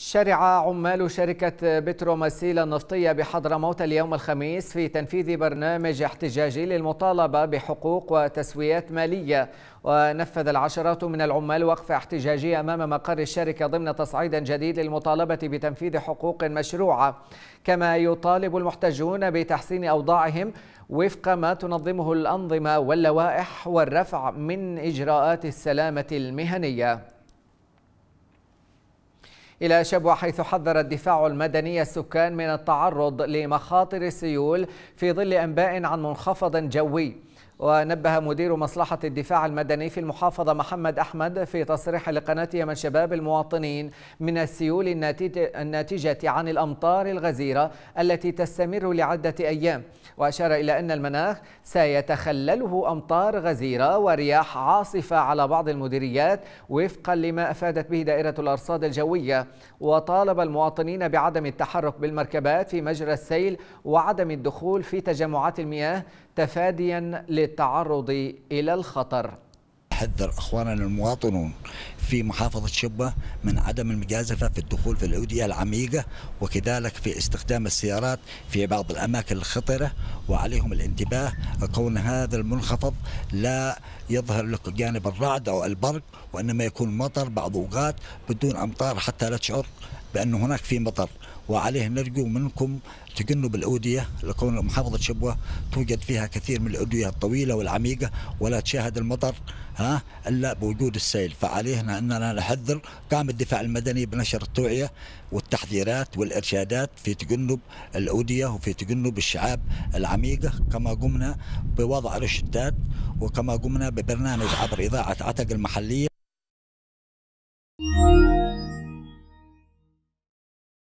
شرع عمال شركة بتروماسيل النفطية بحضرموت اليوم الخميس في تنفيذ برنامج احتجاجي للمطالبة بحقوق وتسويات مالية ونفذ العشرات من العمال وقف احتجاجي أمام مقر الشركة ضمن تصعيد جديد للمطالبة بتنفيذ حقوق مشروعة كما يطالب المحتجون بتحسين أوضاعهم وفق ما تنظمه الأنظمة واللوائح والرفع من إجراءات السلامة المهنية إلى شبوة حيث حذر الدفاع المدني السكان من التعرض لمخاطر السيول في ظل أنباء عن منخفض جوي ونبه مدير مصلحة الدفاع المدني في المحافظة محمد أحمد في تصريح لقناة يمن شباب المواطنين من السيول الناتجة عن الأمطار الغزيرة التي تستمر لعدة أيام وأشار إلى أن المناخ سيتخلله أمطار غزيرة ورياح عاصفة على بعض المديريات وفقا لما أفادت به دائرة الأرصاد الجوية وطالب المواطنين بعدم التحرك بالمركبات في مجرى السيل وعدم الدخول في تجمعات المياه تفاديا لت للتعرض إلى الخطر حذر اخواننا المواطنون في محافظه شبه من عدم المجازفه في الدخول في الاوديه العميقه وكذلك في استخدام السيارات في بعض الاماكن الخطره وعليهم الانتباه كون هذا المنخفض لا يظهر لك جانب الرعد او البرق وانما يكون مطر بعض اوقات بدون امطار حتى لا تشعر بأن هناك في مطر وعليه نرجو منكم تجنب الأودية لكون محافظة شبوة توجد فيها كثير من الأودية الطويلة والعميقة ولا تشاهد المطر ها إلا بوجود السيل فعلينا أننا نحذر قام الدفاع المدني بنشر التوعية والتحذيرات والإرشادات في تجنب الأودية وفي تجنب الشعاب العميقة كما قمنا بوضع روشتات وكما قمنا ببرنامج عبر إذاعة عتق المحلية